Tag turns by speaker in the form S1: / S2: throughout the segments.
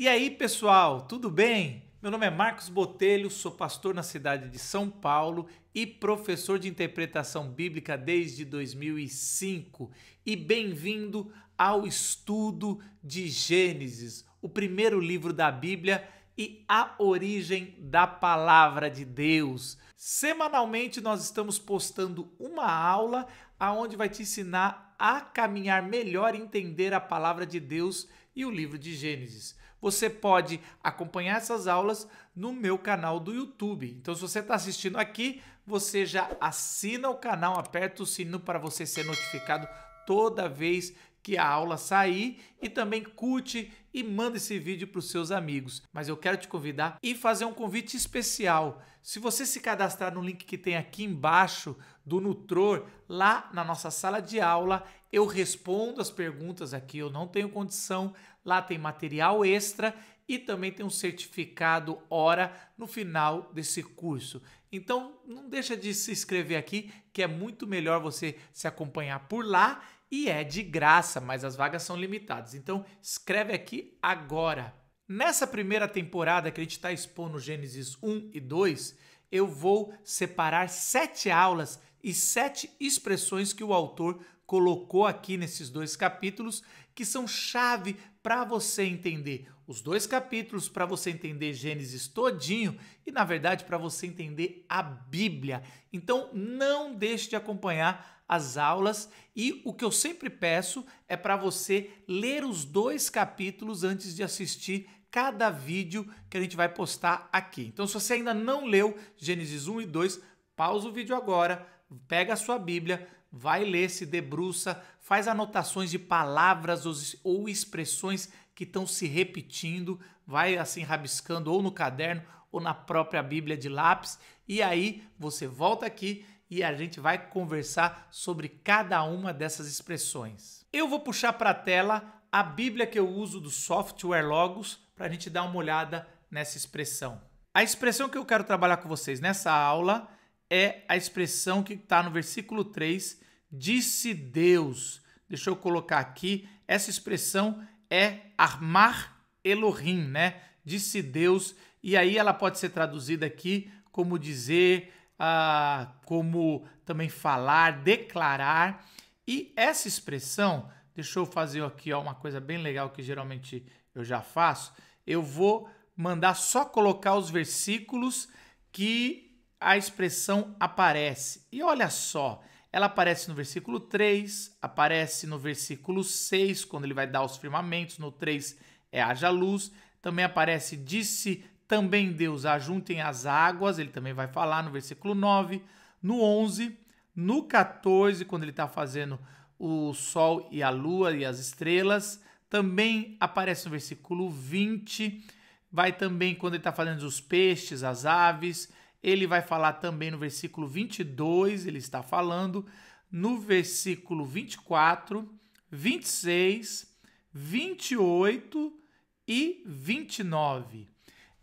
S1: E aí, pessoal, tudo bem? Meu nome é Marcos Botelho, sou pastor na cidade de São Paulo e professor de interpretação bíblica desde 2005. E bem-vindo ao estudo de Gênesis, o primeiro livro da Bíblia e a origem da palavra de Deus. Semanalmente nós estamos postando uma aula aonde vai te ensinar a caminhar melhor e entender a palavra de Deus e o livro de Gênesis. Você pode acompanhar essas aulas no meu canal do YouTube. Então, se você está assistindo aqui, você já assina o canal, aperta o sino para você ser notificado toda vez que a aula sair e também curte e manda esse vídeo para os seus amigos. Mas eu quero te convidar e fazer um convite especial. Se você se cadastrar no link que tem aqui embaixo do Nutror lá na nossa sala de aula. Eu respondo as perguntas aqui, eu não tenho condição. Lá tem material extra e também tem um certificado hora no final desse curso. Então, não deixa de se inscrever aqui, que é muito melhor você se acompanhar por lá e é de graça, mas as vagas são limitadas. Então, escreve aqui agora. Nessa primeira temporada que a gente está expondo Gênesis 1 e 2, eu vou separar sete aulas e sete expressões que o autor colocou aqui nesses dois capítulos, que são chave para você entender os dois capítulos, para você entender Gênesis todinho e, na verdade, para você entender a Bíblia. Então, não deixe de acompanhar as aulas e o que eu sempre peço é para você ler os dois capítulos antes de assistir cada vídeo que a gente vai postar aqui. Então, se você ainda não leu Gênesis 1 e 2, pausa o vídeo agora pega a sua Bíblia, vai ler, se debruça, faz anotações de palavras ou expressões que estão se repetindo, vai assim rabiscando ou no caderno ou na própria Bíblia de lápis, e aí você volta aqui e a gente vai conversar sobre cada uma dessas expressões. Eu vou puxar para a tela a Bíblia que eu uso do software Logos para a gente dar uma olhada nessa expressão. A expressão que eu quero trabalhar com vocês nessa aula é a expressão que está no versículo 3, disse Deus. Deixa eu colocar aqui, essa expressão é armar Elohim, né? Disse Deus, e aí ela pode ser traduzida aqui como dizer, ah, como também falar, declarar. E essa expressão, deixa eu fazer aqui ó, uma coisa bem legal que geralmente eu já faço, eu vou mandar só colocar os versículos que a expressão aparece. E olha só, ela aparece no versículo 3, aparece no versículo 6, quando ele vai dar os firmamentos, no 3 é haja luz, também aparece disse também Deus ajuntem as águas, ele também vai falar no versículo 9, no 11, no 14, quando ele está fazendo o sol e a lua e as estrelas, também aparece no versículo 20, vai também quando ele está fazendo os peixes, as aves, ele vai falar também no versículo 22, ele está falando, no versículo 24, 26, 28 e 29.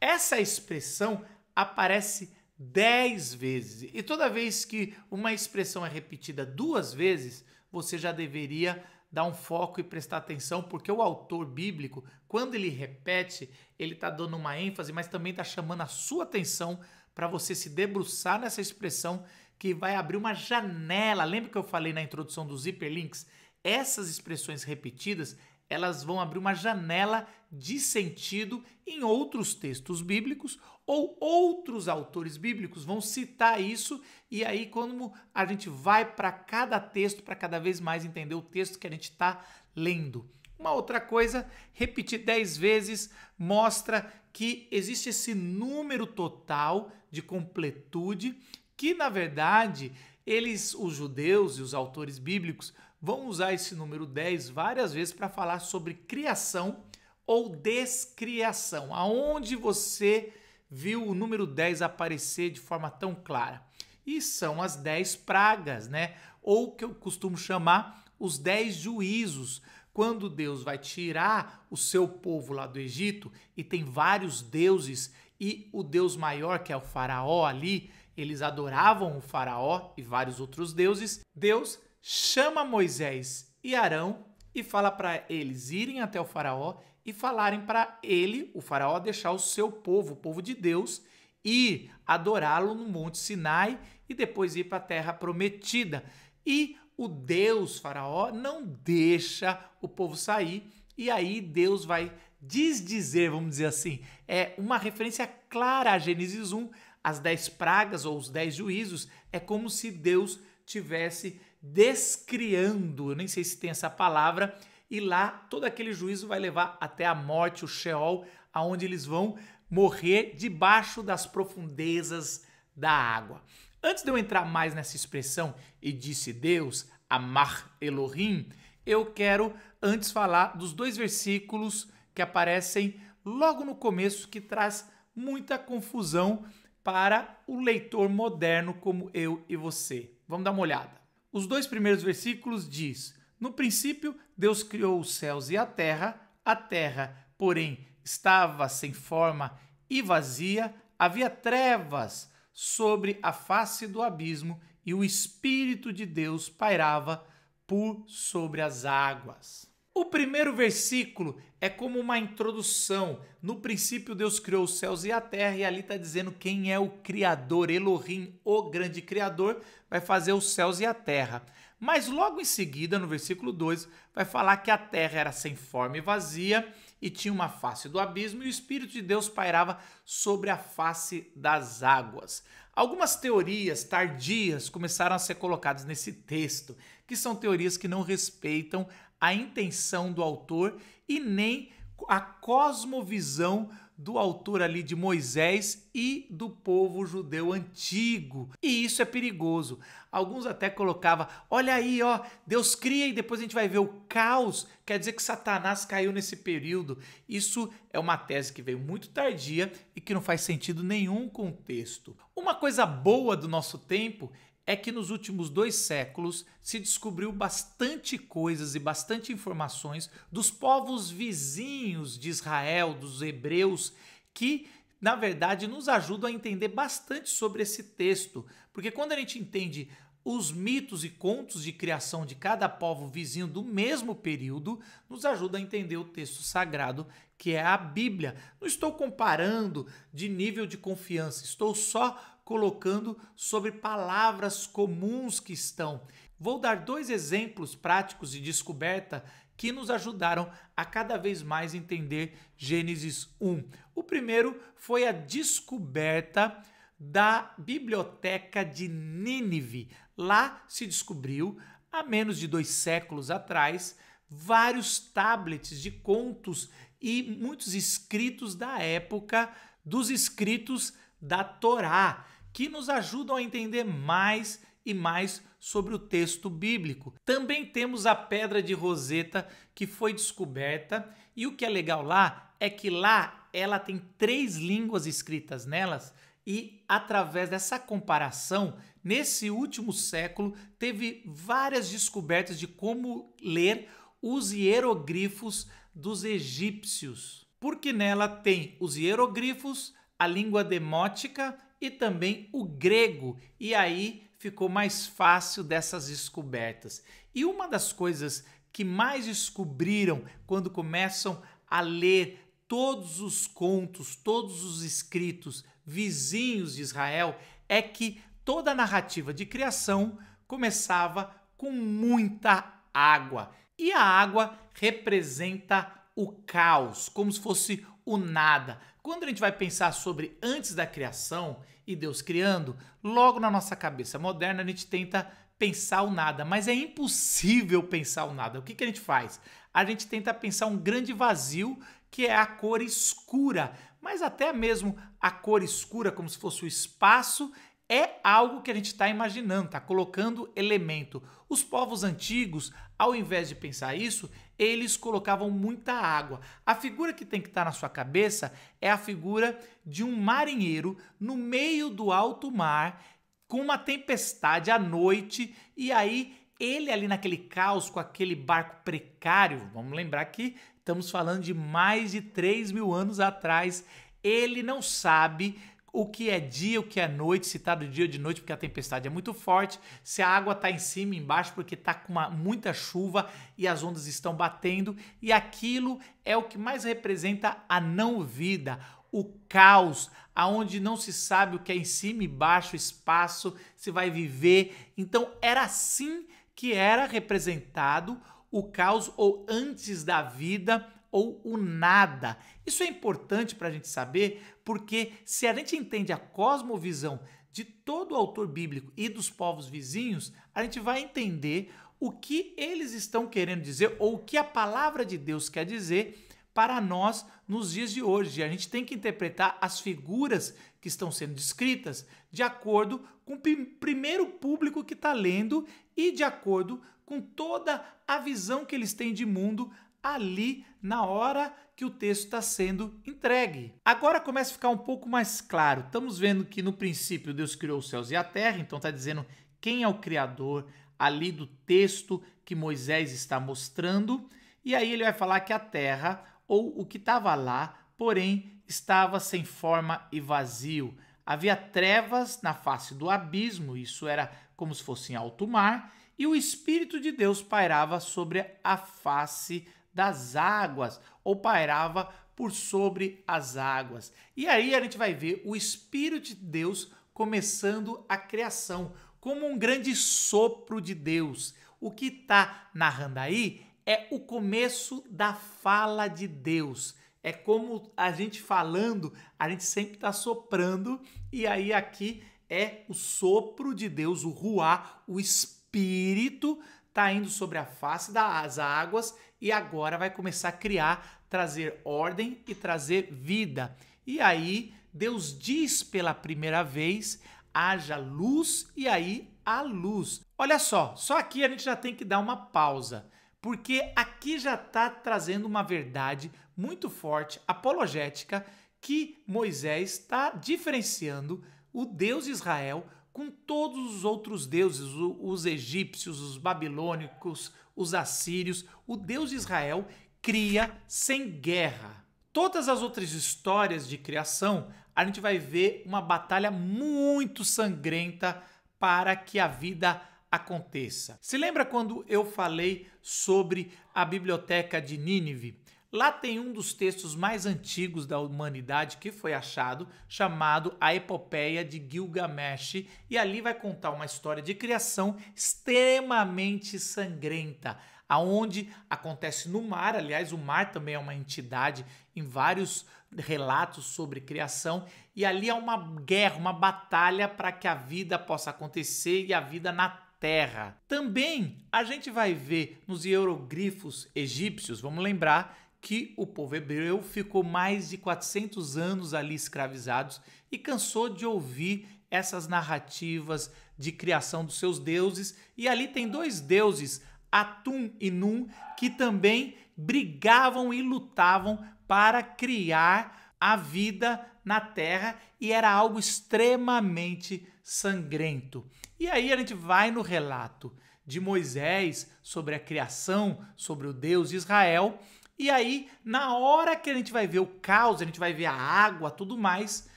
S1: Essa expressão aparece dez vezes. E toda vez que uma expressão é repetida duas vezes, você já deveria dar um foco e prestar atenção, porque o autor bíblico, quando ele repete, ele está dando uma ênfase, mas também está chamando a sua atenção para você se debruçar nessa expressão que vai abrir uma janela. Lembra que eu falei na introdução dos hiperlinks? Essas expressões repetidas, elas vão abrir uma janela de sentido em outros textos bíblicos ou outros autores bíblicos vão citar isso e aí quando a gente vai para cada texto para cada vez mais entender o texto que a gente está lendo. Uma outra coisa, repetir dez vezes mostra que existe esse número total de completude que, na verdade, eles, os judeus e os autores bíblicos, vão usar esse número 10 várias vezes para falar sobre criação ou descriação. Aonde você viu o número 10 aparecer de forma tão clara? E são as 10 pragas, né? Ou que eu costumo chamar os 10 juízos quando Deus vai tirar o seu povo lá do Egito e tem vários deuses e o deus maior, que é o Faraó ali, eles adoravam o Faraó e vários outros deuses. Deus chama Moisés e Arão e fala para eles irem até o Faraó e falarem para ele, o Faraó, deixar o seu povo, o povo de Deus, e adorá-lo no Monte Sinai e depois ir para a terra prometida. E o Deus Faraó não deixa o povo sair e aí Deus vai desdizer, vamos dizer assim. É uma referência clara a Gênesis 1, as dez pragas ou os dez juízos. É como se Deus tivesse descriando, eu nem sei se tem essa palavra, e lá todo aquele juízo vai levar até a morte, o Sheol, aonde eles vão morrer debaixo das profundezas da água. Antes de eu entrar mais nessa expressão e disse Deus, amar Elohim, eu quero antes falar dos dois versículos que aparecem logo no começo que traz muita confusão para o leitor moderno como eu e você. Vamos dar uma olhada. Os dois primeiros versículos diz: No princípio Deus criou os céus e a terra, a terra, porém, estava sem forma e vazia, havia trevas sobre a face do abismo e o Espírito de Deus pairava por sobre as águas. O primeiro versículo é como uma introdução. No princípio, Deus criou os céus e a terra, e ali está dizendo quem é o Criador. Elohim, o grande Criador, vai fazer os céus e a terra. Mas logo em seguida, no versículo 2, vai falar que a terra era sem forma e vazia, e tinha uma face do abismo, e o Espírito de Deus pairava sobre a face das águas. Algumas teorias tardias começaram a ser colocadas nesse texto, que são teorias que não respeitam a intenção do autor e nem a cosmovisão do autor ali de Moisés e do povo judeu antigo. E isso é perigoso. Alguns até colocava, olha aí, ó, Deus cria e depois a gente vai ver o caos. Quer dizer que Satanás caiu nesse período. Isso é uma tese que veio muito tardia e que não faz sentido nenhum com o texto. Uma coisa boa do nosso tempo é que nos últimos dois séculos se descobriu bastante coisas e bastante informações dos povos vizinhos de Israel, dos hebreus, que na verdade nos ajudam a entender bastante sobre esse texto, porque quando a gente entende os mitos e contos de criação de cada povo vizinho do mesmo período nos ajuda a entender o texto sagrado que é a Bíblia. Não estou comparando de nível de confiança, estou só colocando sobre palavras comuns que estão. Vou dar dois exemplos práticos de descoberta que nos ajudaram a cada vez mais entender Gênesis 1. O primeiro foi a descoberta da biblioteca de Nínive. Lá se descobriu, há menos de dois séculos atrás, vários tablets de contos e muitos escritos da época dos escritos da Torá, que nos ajudam a entender mais e mais sobre o texto bíblico. Também temos a pedra de Roseta que foi descoberta e o que é legal lá é que lá ela tem três línguas escritas nelas e através dessa comparação, nesse último século teve várias descobertas de como ler os hierogrifos dos egípcios, porque nela tem os hierogrifos a língua demótica e também o grego. E aí ficou mais fácil dessas descobertas. E uma das coisas que mais descobriram quando começam a ler todos os contos, todos os escritos vizinhos de Israel é que toda a narrativa de criação começava com muita água. E a água representa o caos, como se fosse o nada. Quando a gente vai pensar sobre antes da criação e Deus criando, logo na nossa cabeça moderna a gente tenta pensar o nada, mas é impossível pensar o nada. O que, que a gente faz? A gente tenta pensar um grande vazio que é a cor escura, mas até mesmo a cor escura, como se fosse o espaço, é algo que a gente está imaginando, está colocando elemento. Os povos antigos, ao invés de pensar isso, eles colocavam muita água. A figura que tem que estar tá na sua cabeça é a figura de um marinheiro no meio do alto mar, com uma tempestade à noite, e aí ele ali naquele caos, com aquele barco precário, vamos lembrar que estamos falando de mais de 3 mil anos atrás, ele não sabe o que é dia, o que é noite, se está do dia ou de noite, porque a tempestade é muito forte, se a água está em cima, embaixo, porque está com uma, muita chuva e as ondas estão batendo, e aquilo é o que mais representa a não vida, o caos, aonde não se sabe o que é em cima e baixo, espaço, se vai viver. Então era assim que era representado o caos ou antes da vida ou o nada. Isso é importante para a gente saber, porque se a gente entende a cosmovisão de todo o autor bíblico e dos povos vizinhos, a gente vai entender o que eles estão querendo dizer ou o que a palavra de Deus quer dizer para nós nos dias de hoje. A gente tem que interpretar as figuras que estão sendo descritas de acordo com o primeiro público que está lendo e de acordo com toda a visão que eles têm de mundo ali na hora que o texto está sendo entregue. Agora começa a ficar um pouco mais claro. Estamos vendo que no princípio Deus criou os céus e a terra, então está dizendo quem é o Criador ali do texto que Moisés está mostrando. E aí ele vai falar que a terra, ou o que estava lá, porém estava sem forma e vazio. Havia trevas na face do abismo, isso era como se fosse em alto mar, e o Espírito de Deus pairava sobre a face das águas ou pairava por sobre as águas. E aí a gente vai ver o Espírito de Deus começando a criação, como um grande sopro de Deus. O que está narrando aí é o começo da fala de Deus. É como a gente falando, a gente sempre está soprando, e aí aqui é o sopro de Deus, o ruá, o Espírito está indo sobre a face das águas e agora vai começar a criar, trazer ordem e trazer vida. E aí Deus diz pela primeira vez: haja luz e aí a luz. Olha só, só aqui a gente já tem que dar uma pausa, porque aqui já está trazendo uma verdade muito forte, apologética, que Moisés está diferenciando o Deus de Israel com todos os outros deuses, os egípcios, os babilônicos, os assírios, o Deus de Israel cria sem guerra. Todas as outras histórias de criação, a gente vai ver uma batalha muito sangrenta para que a vida aconteça. Se lembra quando eu falei sobre a biblioteca de Nínive? Lá tem um dos textos mais antigos da humanidade que foi achado, chamado A Epopeia de Gilgamesh, e ali vai contar uma história de criação extremamente sangrenta, aonde acontece no mar, aliás, o mar também é uma entidade em vários relatos sobre criação, e ali é uma guerra, uma batalha para que a vida possa acontecer e a vida na Terra. Também a gente vai ver nos hieroglifos egípcios, vamos lembrar que o povo hebreu ficou mais de 400 anos ali escravizados e cansou de ouvir essas narrativas de criação dos seus deuses. E ali tem dois deuses, Atum e Num, que também brigavam e lutavam para criar a vida na terra e era algo extremamente sangrento. E aí a gente vai no relato de Moisés sobre a criação, sobre o Deus de Israel, e aí, na hora que a gente vai ver o caos, a gente vai ver a água, tudo mais,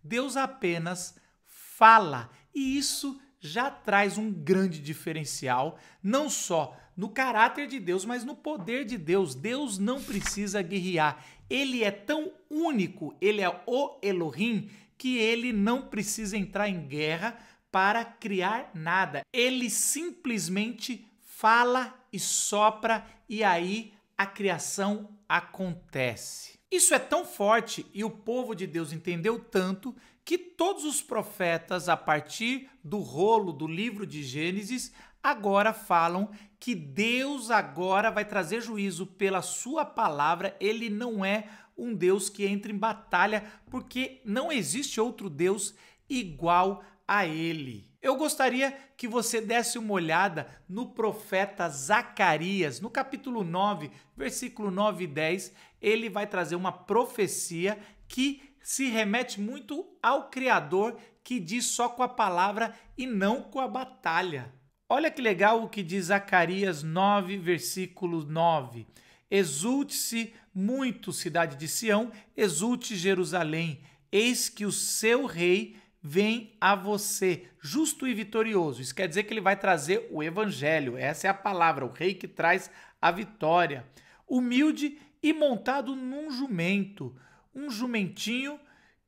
S1: Deus apenas fala. E isso já traz um grande diferencial, não só no caráter de Deus, mas no poder de Deus. Deus não precisa guerrear. Ele é tão único, ele é o Elohim, que ele não precisa entrar em guerra para criar nada. Ele simplesmente fala e sopra e aí a criação acontece. Isso é tão forte e o povo de Deus entendeu tanto que todos os profetas, a partir do rolo do livro de Gênesis, agora falam que Deus agora vai trazer juízo pela sua palavra, ele não é um Deus que entra em batalha, porque não existe outro Deus igual a ele. Eu gostaria que você desse uma olhada no profeta Zacarias, no capítulo 9, versículo 9 e 10. Ele vai trazer uma profecia que se remete muito ao Criador que diz só com a palavra e não com a batalha. Olha que legal o que diz Zacarias 9, versículo 9. Exulte-se muito, cidade de Sião, exulte Jerusalém, eis que o seu rei vem a você, justo e vitorioso. Isso quer dizer que ele vai trazer o evangelho. Essa é a palavra, o rei que traz a vitória. Humilde e montado num jumento. Um jumentinho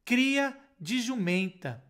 S1: cria de jumenta.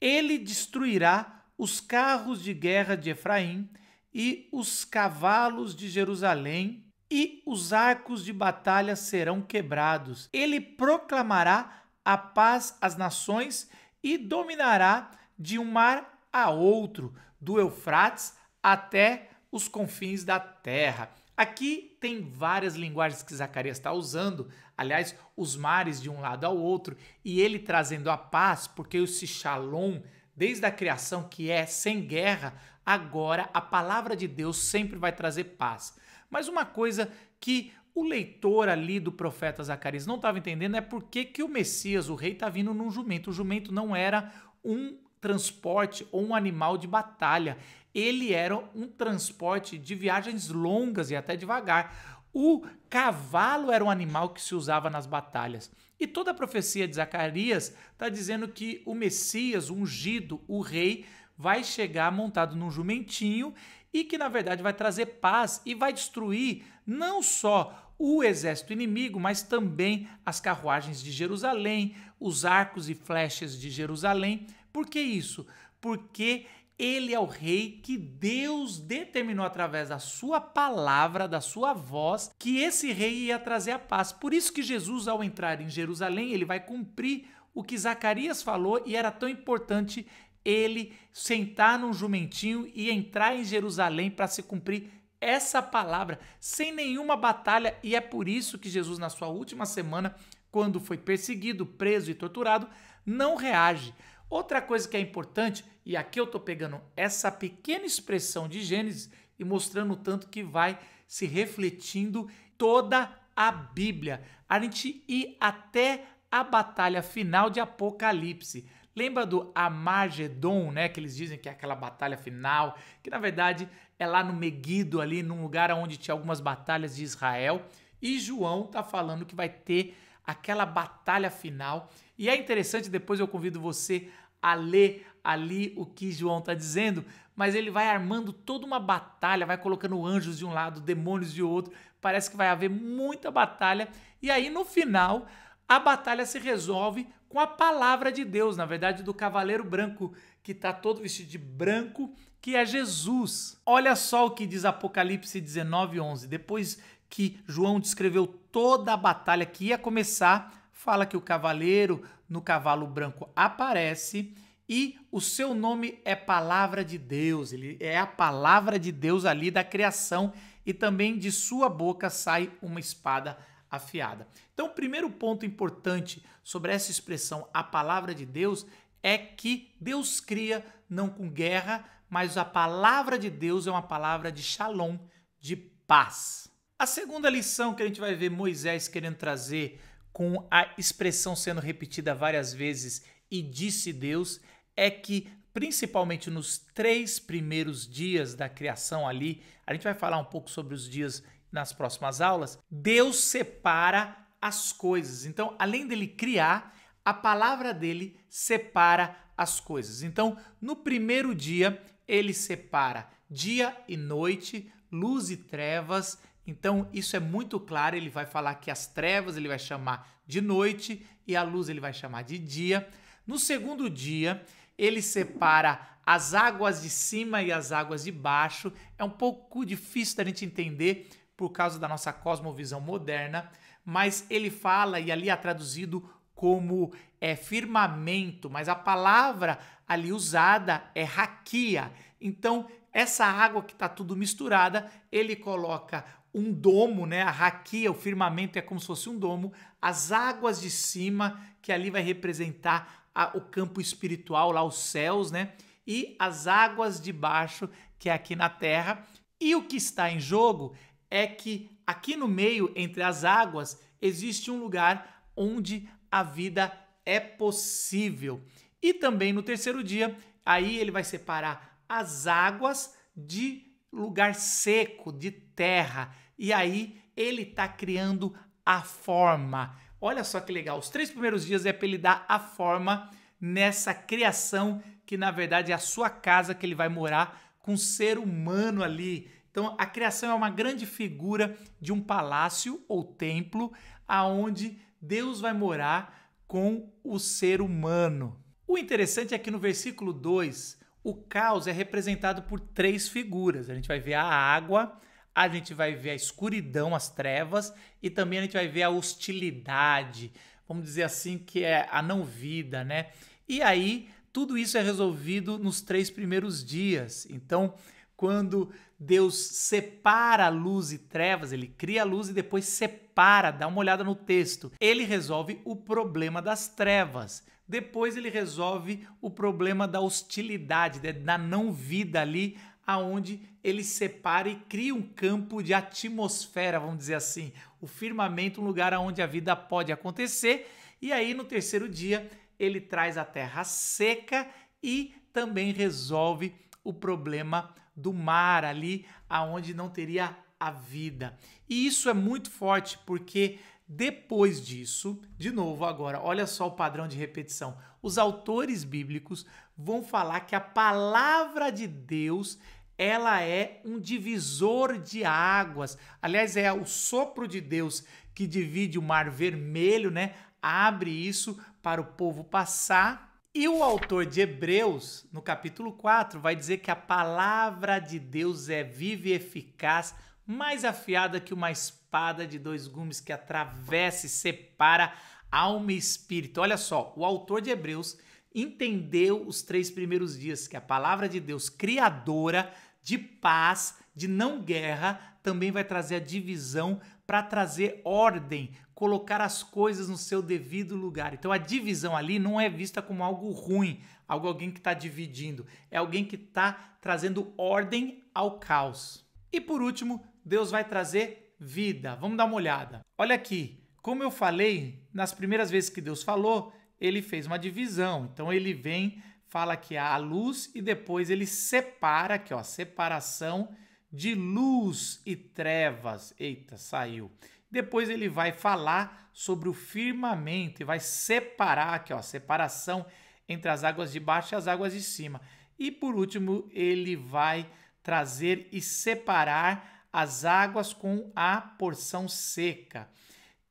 S1: Ele destruirá os carros de guerra de Efraim e os cavalos de Jerusalém, e os arcos de batalha serão quebrados. Ele proclamará a paz às nações e dominará de um mar a outro, do Eufrates até os confins da terra. Aqui tem várias linguagens que Zacarias está usando, aliás, os mares de um lado ao outro, e ele trazendo a paz, porque o Shalom, desde a criação que é sem guerra, agora a palavra de Deus sempre vai trazer paz. Mas uma coisa que o leitor ali do profeta Zacarias não estava entendendo é por que, o Messias, o rei, está vindo num jumento. O jumento não era um transporte ou um animal de batalha. Ele era um transporte de viagens longas e até devagar. O cavalo era um animal que se usava nas batalhas. E toda a profecia de Zacarias está dizendo que o Messias, o ungido, o rei, vai chegar montado num jumentinho e que na verdade vai trazer paz e vai destruir não só o exército inimigo, mas também as carruagens de Jerusalém, os arcos e flechas de Jerusalém. Por que isso? Porque ele é o rei que Deus determinou através da sua palavra, da sua voz, que esse rei ia trazer a paz. Por isso que Jesus, ao entrar em Jerusalém, ele vai cumprir o que Zacarias falou e era tão importante ele sentar num jumentinho e entrar em Jerusalém para se cumprir essa palavra, sem nenhuma batalha, e é por isso que Jesus, na sua última semana, quando foi perseguido, preso e torturado, não reage. Outra coisa que é importante, e aqui eu estou pegando essa pequena expressão de Gênesis e mostrando o tanto que vai se refletindo toda a Bíblia, a gente ir até a batalha final de Apocalipse. Lembra do Amagedon, né? Que eles dizem que é aquela batalha final, que na verdade é lá no Meguido, ali num lugar onde tinha algumas batalhas de Israel. E João tá falando que vai ter aquela batalha final. E é interessante, depois eu convido você a ler ali o que João está dizendo, mas ele vai armando toda uma batalha, vai colocando anjos de um lado, demônios de outro, parece que vai haver muita batalha. E aí no final, a batalha se resolve com a palavra de Deus, na verdade, do cavaleiro branco, que está todo vestido de branco, que é Jesus. Olha só o que diz Apocalipse 19, 11. Depois que João descreveu toda a batalha que ia começar, fala que o cavaleiro no cavalo branco aparece e o seu nome é Palavra de Deus, ele é a palavra de Deus ali da criação e também de sua boca sai uma espada afiada. Então, o primeiro ponto importante sobre essa expressão a palavra de Deus é que Deus cria não com guerra, mas a palavra de Deus é uma palavra de shalom, de paz. A segunda lição que a gente vai ver Moisés querendo trazer com a expressão sendo repetida várias vezes e disse Deus é que principalmente nos três primeiros dias da criação ali, a gente vai falar um pouco sobre os dias nas próximas aulas, Deus separa as coisas. Então, além dele criar, a palavra dele separa as coisas. Então, no primeiro dia, ele separa dia e noite, luz e trevas. Então, isso é muito claro. Ele vai falar que as trevas ele vai chamar de noite e a luz ele vai chamar de dia. No segundo dia, ele separa as águas de cima e as águas de baixo. É um pouco difícil da gente entender por causa da nossa cosmovisão moderna, mas ele fala, e ali é traduzido como é, firmamento, mas a palavra ali usada é raquia. Então, essa água que está tudo misturada, ele coloca um domo, né? A raquia, o firmamento é como se fosse um domo, as águas de cima, que ali vai representar a, o campo espiritual, lá os céus, né? E as águas de baixo, que é aqui na terra. E o que está em jogo é que aqui no meio, entre as águas, existe um lugar onde a vida é possível. E também no terceiro dia, aí ele vai separar as águas de lugar seco, de terra. E aí ele está criando a forma. Olha só que legal. Os três primeiros dias é para ele dar a forma nessa criação que na verdade é a sua casa que ele vai morar com um ser humano ali. Então, a criação é uma grande figura de um palácio ou templo aonde Deus vai morar com o ser humano. O interessante é que no versículo 2, o caos é representado por três figuras. A gente vai ver a água, a gente vai ver a escuridão, as trevas, e também a gente vai ver a hostilidade, vamos dizer assim, que é a não vida, né? E aí, tudo isso é resolvido nos três primeiros dias. Então, quando Deus separa luz e trevas, ele cria a luz e depois separa, dá uma olhada no texto. Ele resolve o problema das trevas. Depois ele resolve o problema da hostilidade, né, da não vida ali, aonde ele separa e cria um campo de atmosfera, vamos dizer assim, o firmamento, um lugar onde a vida pode acontecer. E aí no terceiro dia ele traz a terra seca e também resolve o problema do mar ali, aonde não teria a vida. E isso é muito forte porque depois disso, de novo agora, olha só o padrão de repetição. Os autores bíblicos vão falar que a palavra de Deus ela é um divisor de águas. Aliás, é o sopro de Deus que divide o mar vermelho, né? Abre isso para o povo passar e o autor de Hebreus, no capítulo 4, vai dizer que a palavra de Deus é viva e eficaz, mais afiada que uma espada de dois gumes que atravessa e separa alma e espírito. Olha só, o autor de Hebreus entendeu os três primeiros dias que a palavra de Deus, criadora de paz, de não guerra, também vai trazer a divisão para trazer ordem, colocar as coisas no seu devido lugar. Então a divisão ali não é vista como algo ruim, algo alguém que está dividindo, é alguém que está trazendo ordem ao caos. E por último, Deus vai trazer vida. Vamos dar uma olhada. Olha aqui, como eu falei, nas primeiras vezes que Deus falou, ele fez uma divisão. Então ele vem, fala que há a luz e depois ele separa aqui, ó, separação de luz e trevas. Eita, saiu. Depois ele vai falar sobre o firmamento e vai separar aqui, ó, separação entre as águas de baixo e as águas de cima. E por último, ele vai trazer e separar as águas com a porção seca.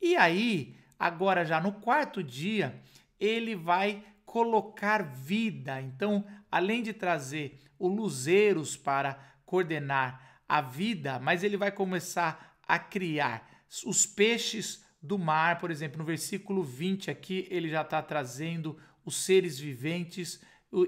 S1: E aí, agora já no quarto dia, ele vai colocar vida. Então, além de trazer o luzeiros para coordenar a vida, mas ele vai começar a criar os peixes do mar, por exemplo, no versículo 20 aqui, ele já está trazendo os seres viventes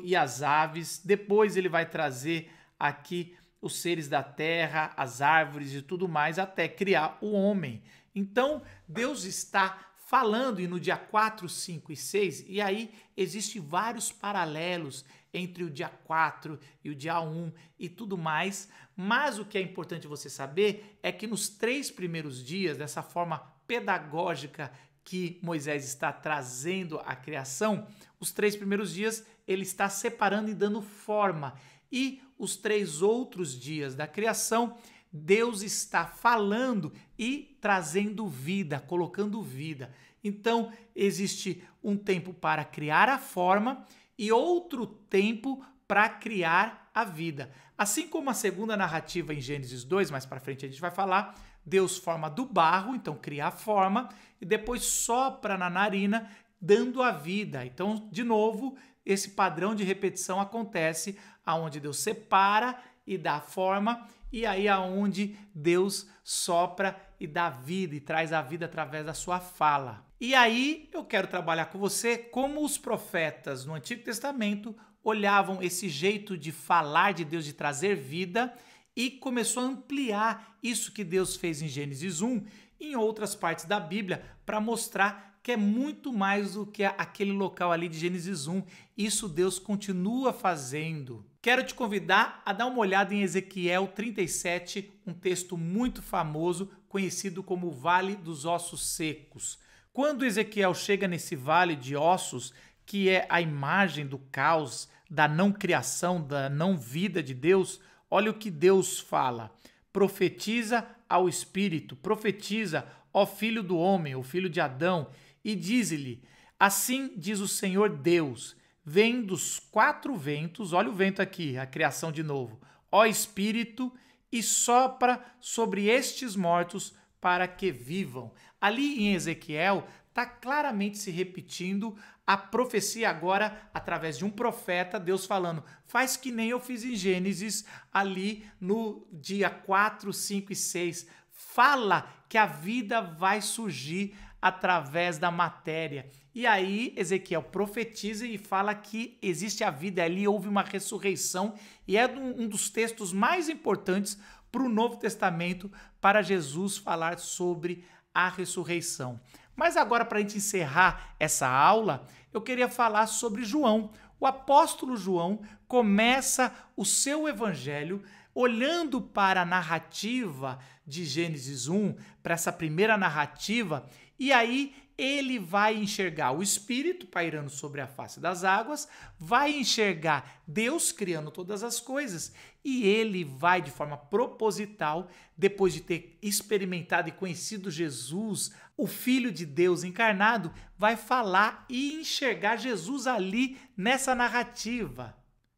S1: e as aves. Depois ele vai trazer aqui os seres da terra, as árvores e tudo mais, até criar o homem. Então, Deus está falando, e no dia 4, 5 e 6, e aí existem vários paralelos entre o dia 4 e o dia 1 e tudo mais. Mas o que é importante você saber é que nos três primeiros dias, dessa forma pedagógica que Moisés está trazendo à criação, os três primeiros dias ele está separando e dando forma. E os três outros dias da criação, Deus está falando e trazendo vida, colocando vida. Então, existe um tempo para criar a forma e outro tempo para criar a vida. Assim como a segunda narrativa em Gênesis 2, mais para frente a gente vai falar, Deus forma do barro, então cria a forma e depois sopra na narina, dando a vida. Então, de novo, esse padrão de repetição acontece aonde Deus separa e dá forma e aí aonde Deus sopra e dá vida e traz a vida através da sua fala. E aí eu quero trabalhar com você como os profetas no Antigo Testamento olhavam esse jeito de falar de Deus, de trazer vida, e começou a ampliar isso que Deus fez em Gênesis 1 em outras partes da Bíblia para mostrar que é muito mais do que aquele local ali de Gênesis 1. Isso Deus continua fazendo. Quero te convidar a dar uma olhada em Ezequiel 37, um texto muito famoso, conhecido como Vale dos Ossos Secos. Quando Ezequiel chega nesse vale de ossos, que é a imagem do caos, da não criação, da não vida de Deus, olha o que Deus fala. Profetiza ao espírito, profetiza, ó filho do homem, o filho de Adão, e diz-lhe: Assim diz o Senhor Deus: Vem dos quatro ventos, olha o vento aqui, a criação de novo, ó espírito, e sopra sobre estes mortos para que vivam. Ali em Ezequiel está claramente se repetindo a profecia agora através de um profeta, Deus falando: faz que nem eu fiz em Gênesis, ali no dia 4, 5 e 6. Fala que a vida vai surgir através da matéria. E aí Ezequiel profetiza e fala que existe a vida ali, houve uma ressurreição, e é um dos textos mais importantes para o Novo Testamento, para Jesus falar sobre a ressurreição. Mas agora, para a gente encerrar essa aula, eu queria falar sobre João. O apóstolo João começa o seu evangelho olhando para a narrativa de Gênesis 1, para essa primeira narrativa, e aí ele vai enxergar o Espírito pairando sobre a face das águas, vai enxergar Deus criando todas as coisas e ele vai, de forma proposital, depois de ter experimentado e conhecido Jesus, o Filho de Deus encarnado, vai falar e enxergar Jesus ali nessa narrativa.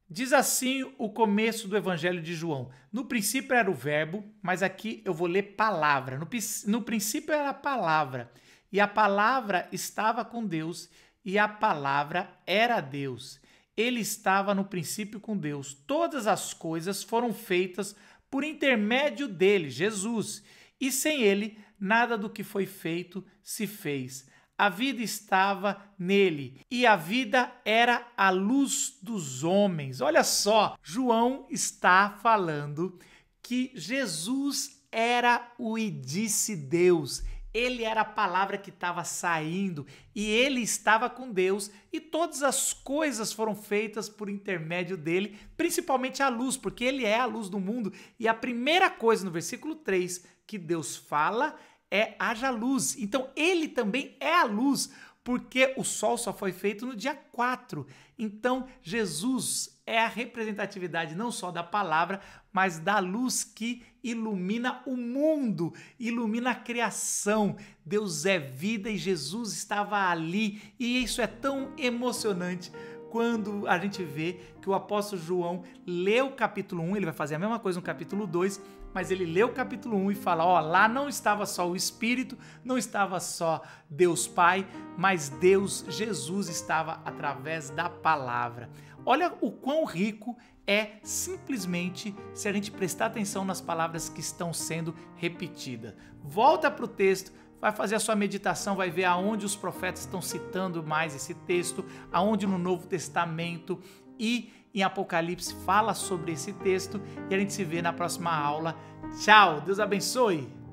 S1: Diz assim o começo do Evangelho de João. No princípio era o Verbo, mas aqui eu vou ler palavra. No, no princípio era a palavra e a palavra estava com Deus, e a palavra era Deus. Ele estava no princípio com Deus. Todas as coisas foram feitas por intermédio dele, Jesus. E sem ele, nada do que foi feito se fez. A vida estava nele e a vida era a luz dos homens. Olha só, João está falando que Jesus era o e disse Deus. Ele era a palavra que estava saindo e ele estava com Deus e todas as coisas foram feitas por intermédio dele, principalmente a luz, porque ele é a luz do mundo. E a primeira coisa no versículo 3 que Deus fala é: haja luz. Então ele também é a luz porque o sol só foi feito no dia 4. Então, Jesus é a representatividade não só da palavra, mas da luz que ilumina o mundo, ilumina a criação. Deus é vida e Jesus estava ali, e isso é tão emocionante quando a gente vê que o apóstolo João lê o capítulo 1, ele vai fazer a mesma coisa no capítulo 2, mas ele lê o capítulo 1 e fala: ó, lá não estava só o Espírito, não estava só Deus Pai, mas Deus Jesus estava através da palavra. Olha o quão rico é simplesmente se a gente prestar atenção nas palavras que estão sendo repetidas. Volta para o texto, vai fazer a sua meditação, vai ver aonde os profetas estão citando mais esse texto, aonde no Novo Testamento e em Apocalipse fala sobre esse texto. E a gente se vê na próxima aula. Tchau, Deus abençoe!